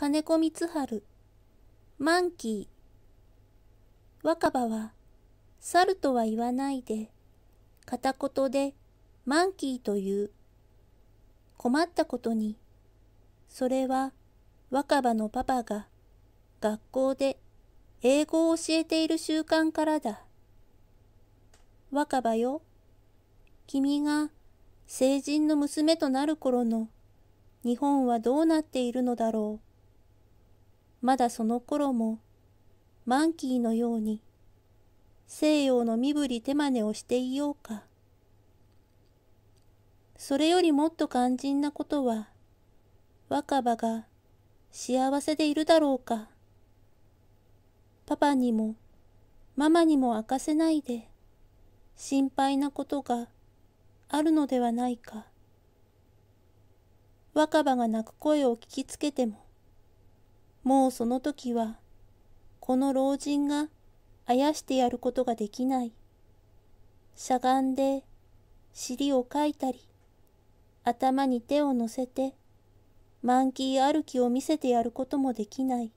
金子光春、マンキー。若葉は、猿とは言わないで、片言でマンキーという。困ったことに、それは若葉のパパが学校で英語を教えている習慣からだ。若葉よ、君が成人の娘となる頃の日本はどうなっているのだろう。まだその頃も、マンキーのように、西洋の身振り手真似をしていようか。それよりもっと肝心なことは、若葉が幸せでいるだろうか。パパにも、ママにも明かせないで、心配なことがあるのではないか。若葉が泣く声を聞きつけても、もうその時は、この老人があやしてやることができない。しゃがんで尻をかいたり、頭に手を乗せて、満期歩きを見せてやることもできない。